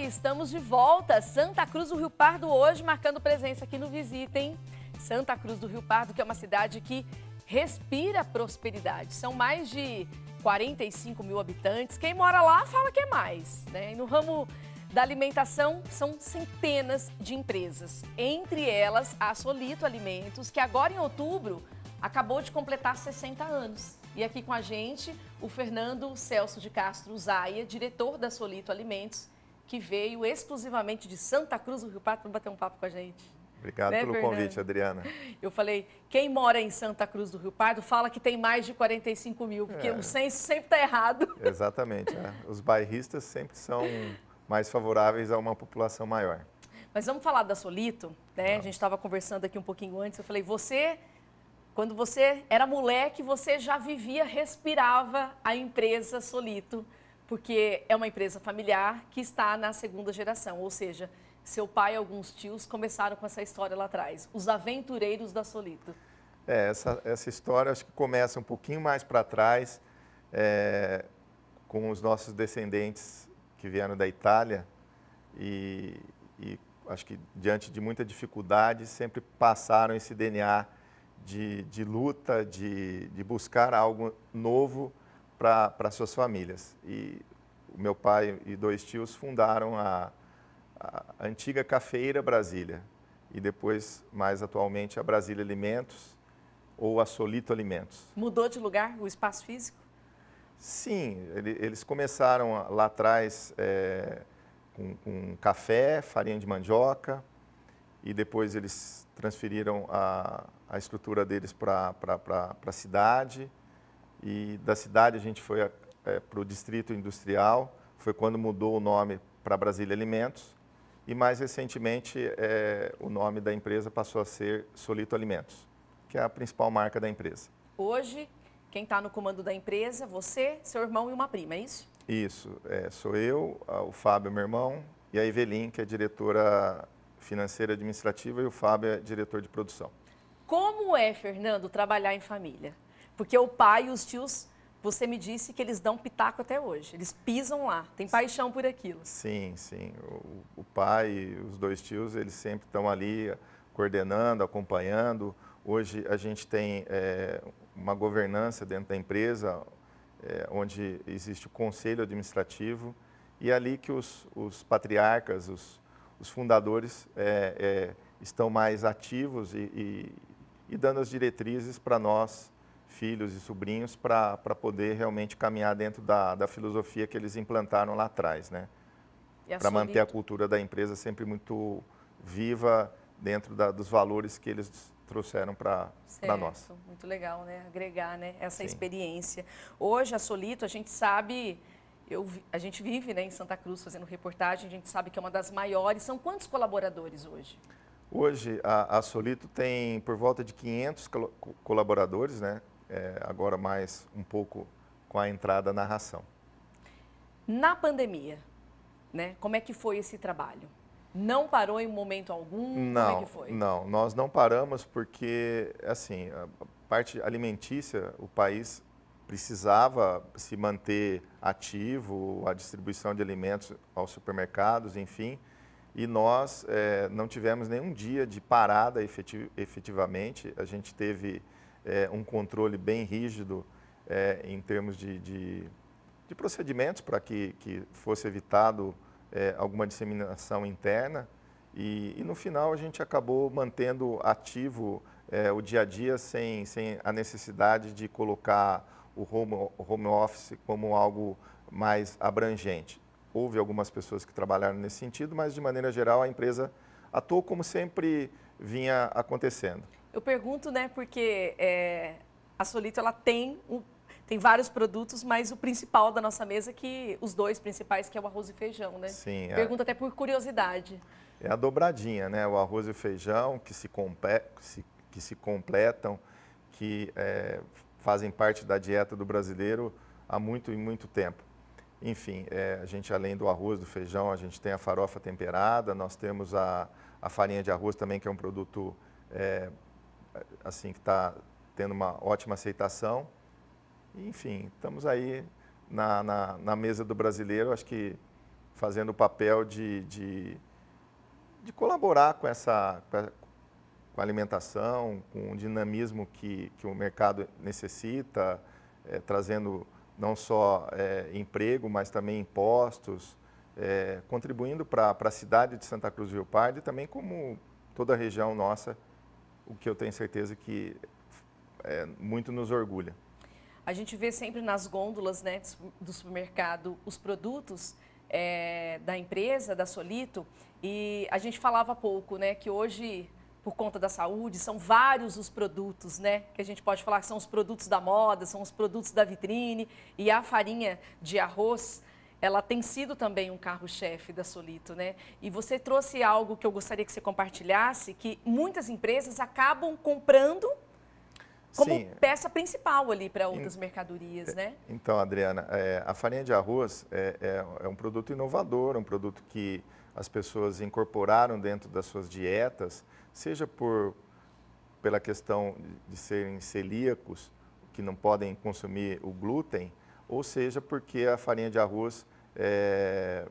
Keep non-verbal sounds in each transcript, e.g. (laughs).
Oi, estamos de volta. Santa Cruz do Rio Pardo hoje marcando presença aqui no Visitem. Santa Cruz do Rio Pardo, que é uma cidade que respira prosperidade. São mais de 45 mil habitantes. Quem mora lá fala que é mais. Né? E no ramo da alimentação, são centenas de empresas. Entre elas, a Solito Alimentos, que agora em outubro acabou de completar 60 anos. E aqui com a gente, o Fernando Celso de Castro Zaia, diretor da Solito Alimentos, que veio exclusivamente de Santa Cruz do Rio Pardo para bater um papo com a gente. Obrigado né, pelo convite, Adriana. Eu falei, quem mora em Santa Cruz do Rio Pardo fala que tem mais de 45 mil, porque é. o censo sempre está errado. Exatamente. É. Os bairristas sempre são mais favoráveis a uma população maior. Mas vamos falar da Solito, né? Não. A gente estava conversando aqui um pouquinho antes. Eu falei, você, quando você era moleque, você já vivia, respirava a empresa Solito porque é uma empresa familiar que está na segunda geração, ou seja, seu pai e alguns tios começaram com essa história lá atrás, os aventureiros da Solito. É, essa, essa história acho que começa um pouquinho mais para trás, é, com os nossos descendentes que vieram da Itália e, e acho que diante de muita dificuldade sempre passaram esse DNA de, de luta, de, de buscar algo novo para suas famílias. E o meu pai e dois tios fundaram a, a antiga Cafeira Brasília e depois, mais atualmente, a Brasília Alimentos ou a Solito Alimentos. Mudou de lugar o espaço físico? Sim, ele, eles começaram lá atrás é, com, com, café, farinha de mandioca e depois eles transferiram a, a estrutura deles para a cidade e da cidade a gente foi é, para o Distrito Industrial, foi quando mudou o nome para Brasília Alimentos. E mais recentemente, é, o nome da empresa passou a ser Solito Alimentos, que é a principal marca da empresa. Hoje, quem está no comando da empresa, você, seu irmão e uma prima, é isso? Isso, é, sou eu, o Fábio, meu irmão, e a Evelyn, que é diretora financeira administrativa, e o Fábio é diretor de produção. Como é, Fernando, trabalhar em família? Porque o pai e os tios, você me disse que eles dão pitaco até hoje. Eles pisam lá, tem paixão por aquilo. Sim, sim. O, o pai e os dois tios, eles sempre estão ali coordenando, acompanhando. Hoje a gente tem é, uma governança dentro da empresa, é, onde existe o conselho administrativo, e é ali que os, os patriarcas, os, os fundadores, é, estão mais ativos e, e, e dando as diretrizes para nós filhos e sobrinhos para poder realmente caminhar dentro da, da filosofia que eles implantaram lá atrás, né? Para manter a cultura da empresa sempre muito viva dentro da, dos valores que eles trouxeram para nós. Muito legal, né? Agregar né? essa Sim. experiência. Hoje, a Solito, a gente sabe, eu, a gente vive né, em Santa Cruz fazendo reportagem, a gente sabe que é uma das maiores. São quantos colaboradores hoje? Hoje, a, a Solito tem por volta de 500 colaboradores, né? é, agora mais um pouco com a entrada na ração. Na pandemia, né? Como é que foi esse trabalho? Não parou em momento algum? É não, é não, nós não paramos porque, assim, a parte alimentícia, o país precisava se manter ativo, a distribuição de alimentos aos supermercados, enfim, e nós é, não tivemos nenhum dia de parada efetiv efetivamente. A gente teve é, um controle bem rígido é, em termos de, de, de procedimentos para que, que fosse evitado é, alguma disseminação interna. E, e, no final a gente acabou mantendo ativo é, o dia a dia sem, sem a necessidade de colocar o home, home office como algo mais abrangente. Houve algumas pessoas que trabalharam nesse sentido, mas de maneira geral a empresa atuou como sempre vinha acontecendo. Eu pergunto, né, porque é, a Solito ela tem, um, tem vários produtos, mas o principal da nossa mesa, que os dois principais, que é o arroz e feijão, né? Sim. Pergunta é... até por curiosidade. É a dobradinha, né? O arroz e o feijão que se, se, que se completam, que é, fazem parte da dieta do brasileiro há muito e muito tempo. Enfim, é, a gente além do arroz, do feijão, a gente tem a farofa temperada, nós temos a, a farinha de arroz também, que é um produto é, assim que está tendo uma ótima aceitação. Enfim, estamos aí na, na, na, mesa do brasileiro, acho que fazendo o papel de, de, de colaborar com essa com a alimentação, com o dinamismo que, que o mercado necessita, é, trazendo não só é, emprego, mas também impostos, é, contribuindo para a cidade de Santa Cruz do Rio Pardo e também como toda a região nossa o que eu tenho certeza que é, muito nos orgulha. A gente vê sempre nas gôndolas né, do supermercado os produtos é, da empresa, da Solito, e a gente falava pouco, né, que hoje, por conta da saúde, são vários os produtos, né, que a gente pode falar que são os produtos da moda, são os produtos da vitrine, e a farinha de arroz ela tem sido também um carro-chefe da Solito, né? E você trouxe algo que eu gostaria que você compartilhasse, que muitas empresas acabam comprando como Sim. peça principal ali para outras mercadorias, é, né? Então, Adriana, é, a farinha de arroz é, é, é, um produto inovador, um produto que as pessoas incorporaram dentro das suas dietas, seja por pela questão de serem celíacos, que não podem consumir o glúten, ou seja porque a farinha de arroz é,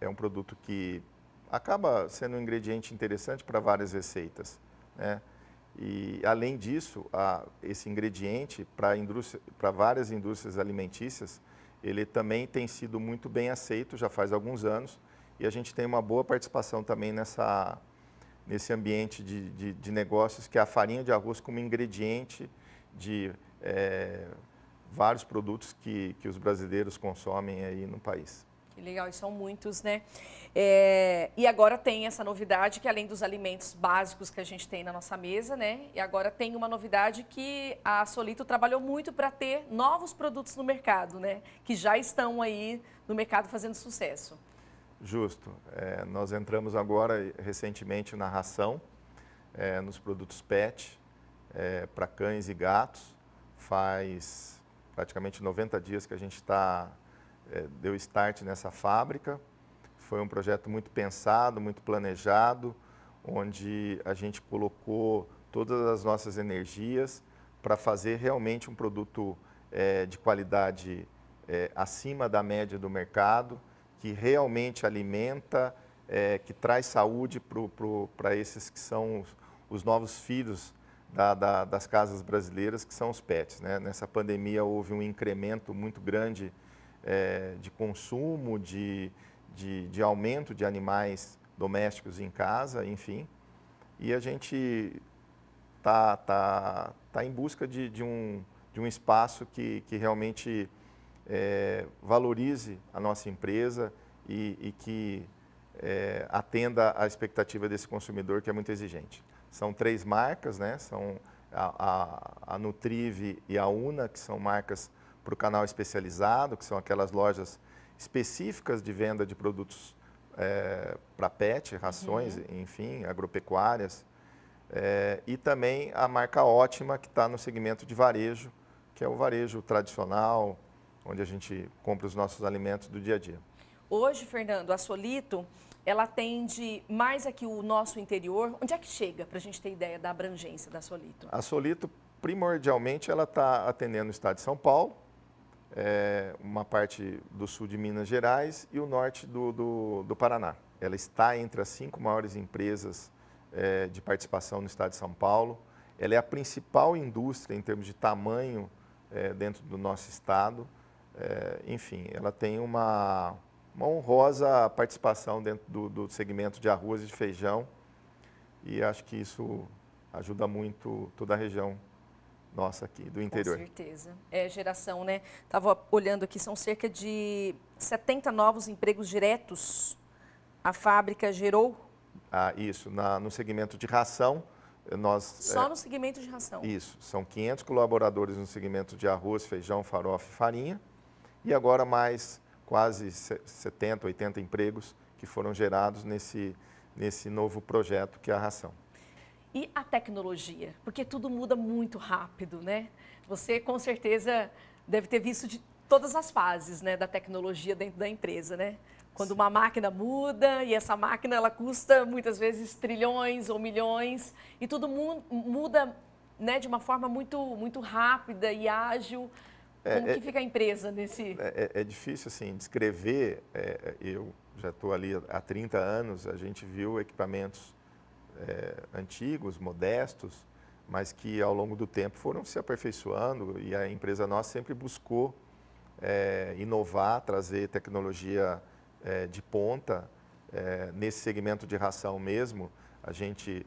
é um produto que acaba sendo um ingrediente interessante para várias receitas. Né? E, além disso, a, esse ingrediente, para várias indústrias alimentícias, ele também tem sido muito bem aceito já faz alguns anos e a gente tem uma boa participação também nessa, nesse ambiente de, de, de negócios, que é a farinha de arroz como ingrediente de é, vários produtos que, que os brasileiros consomem aí no país. Que legal, e são muitos, né? É, e agora tem essa novidade que além dos alimentos básicos que a gente tem na nossa mesa, né? E agora tem uma novidade que a Solito trabalhou muito para ter novos produtos no mercado, né? Que já estão aí no mercado fazendo sucesso. Justo. É, nós entramos agora recentemente na ração, é, nos produtos PET, é, para cães e gatos. Faz praticamente 90 dias que a gente está é, deu start nessa fábrica. Foi um projeto muito pensado, muito planejado, onde a gente colocou todas as nossas energias para fazer realmente um produto é, de qualidade é, acima da média do mercado, que realmente alimenta, é, que traz saúde para esses que são os, os novos filhos da, da, das casas brasileiras, que são os pets. Né? Nessa pandemia houve um incremento muito grande é, de consumo, de, de, de aumento de animais domésticos em casa, enfim. E a gente está tá, tá em busca de, de, um, de um espaço que, que realmente é, valorize a nossa empresa e, e que é, atenda à expectativa desse consumidor que é muito exigente. São três marcas, né? São a, a, a Nutrive e a Una, que são marcas para o canal especializado, que são aquelas lojas específicas de venda de produtos é, para pet, rações, uhum. enfim, agropecuárias. É, e também a marca Ótima, que está no segmento de varejo, que é o varejo tradicional, onde a gente compra os nossos alimentos do dia a dia. Hoje, Fernando, a Solito ela atende mais aqui o nosso interior. Onde é que chega, para a gente ter ideia da abrangência da Solito? A Solito, primordialmente, ela está atendendo o estado de São Paulo, é, uma parte do sul de Minas Gerais e o norte do, do, do Paraná. Ela está entre as cinco maiores empresas é, de participação no estado de São Paulo. Ela é a principal indústria em termos de tamanho é, dentro do nosso estado. enfim, ela tem uma, uma honrosa participação dentro do, do segmento de arroz e de feijão. E acho que isso ajuda muito toda a região nossa aqui, do interior. Com certeza. É geração, né? Estava olhando aqui, são cerca de 70 novos empregos diretos a fábrica gerou. Ah, isso. Na, no segmento de ração, nós... Só é, no segmento de ração? Isso. São 500 colaboradores no segmento de arroz, feijão, farofa e farinha. E agora mais quase 70, 80 empregos que foram gerados nesse, nesse novo projeto que é a ração. E a tecnologia? Porque tudo muda muito rápido, né? Você com certeza deve ter visto de todas as fases né, da tecnologia dentro da empresa, né? Quando Sim. uma máquina muda e essa máquina ela custa muitas vezes trilhões ou milhões e tudo mu muda né, de uma forma muito, muito rápida e ágil. É, Como é, que fica a empresa nesse... É, é, é difícil, assim, descrever. É, eu já estou ali há 30 anos, a gente viu equipamentos antigos, modestos, mas que ao longo do tempo foram se aperfeiçoando e a empresa nossa sempre buscou é, inovar, trazer tecnologia é, de ponta é, nesse segmento de ração mesmo. A gente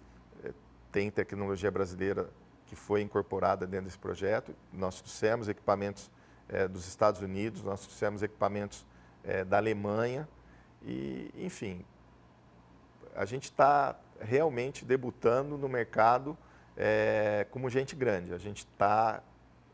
tem tecnologia brasileira que foi incorporada dentro desse projeto. Nós trouxemos equipamentos é, dos Estados Unidos, nós trouxemos equipamentos é, da Alemanha e, enfim, a gente está realmente debutando no mercado é, como gente grande. A gente está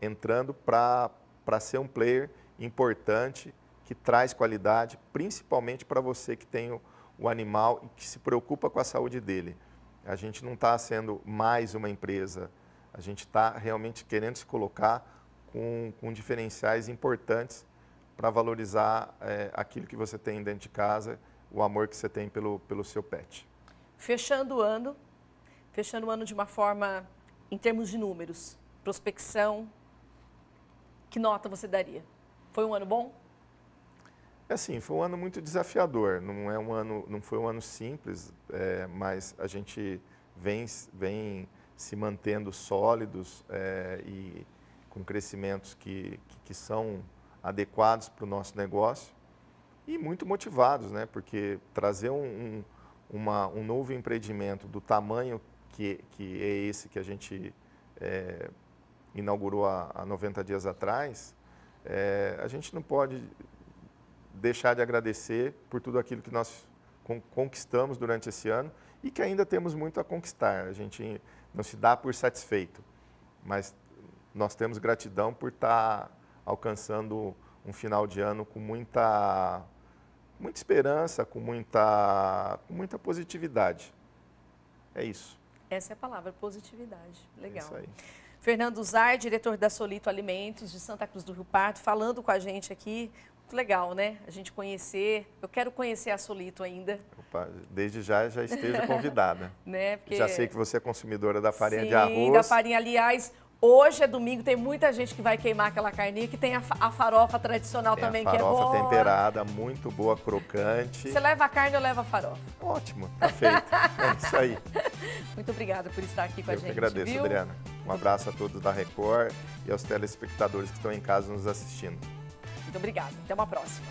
entrando para ser um player importante que traz qualidade, principalmente para você que tem o, o animal e que se preocupa com a saúde dele. A gente não está sendo mais uma empresa a gente está realmente querendo se colocar com, com diferenciais importantes para valorizar é, aquilo que você tem dentro de casa, o amor que você tem pelo, pelo seu pet. Fechando o ano, fechando o ano de uma forma, em termos de números, prospecção, que nota você daria? Foi um ano bom? É assim, foi um ano muito desafiador. Não é um ano, não foi um ano simples, é, mas a gente vem, vem se mantendo sólidos é, e com crescimentos que, que, que são adequados para o nosso negócio e muito motivados, né? Porque trazer um, um, uma, um novo empreendimento do tamanho que, que é esse que a gente é, inaugurou há, há 90 dias atrás, é, a gente não pode deixar de agradecer por tudo aquilo que nós conquistamos durante esse ano e que ainda temos muito a conquistar. A gente não se dá por satisfeito, mas nós temos gratidão por estar tá alcançando um final de ano com muita, muita esperança, com muita, com muita positividade. É isso. Essa é a palavra, positividade. Legal. É isso aí. Fernando Zay, diretor da Solito Alimentos de Santa Cruz do Rio Pardo, falando com a gente aqui muito legal, né? A gente conhecer. Eu quero conhecer a Solito ainda. Opa, desde já já esteja convidada. (laughs) né? Porque... Já sei que você é consumidora da farinha Sim, de arroz. Sim, da farinha. Aliás, Hoje é domingo, tem muita gente que vai queimar aquela carninha, que tem a, a farofa tradicional tem também, farofa que é boa. farofa temperada, muito boa, crocante. Você leva a carne ou leva a farofa? Ótimo, tá feito. é isso aí. (laughs) Muito obrigada por estar aqui com Eu a gente. Eu que agradeço, viu? Adriana. Um abraço a todos da Record e aos telespectadores que estão em casa nos assistindo. Muito obrigada. Até uma próxima.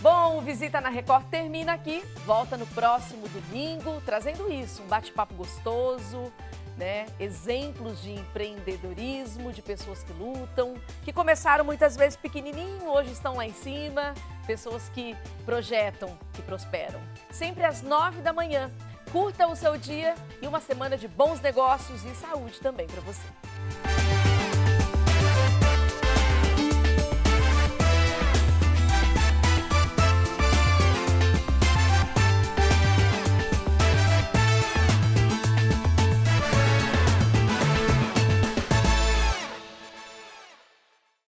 Bom, o Visita na Record termina aqui. Volta no próximo domingo, trazendo isso, um bate-papo gostoso, né? Exemplos de empreendedorismo, de pessoas que lutam, que começaram muitas vezes pequenininho, hoje estão lá em cima, pessoas que projetam, que prosperam. Sempre às nove da manhã. Curta o seu dia e uma semana de bons negócios e saúde também para você.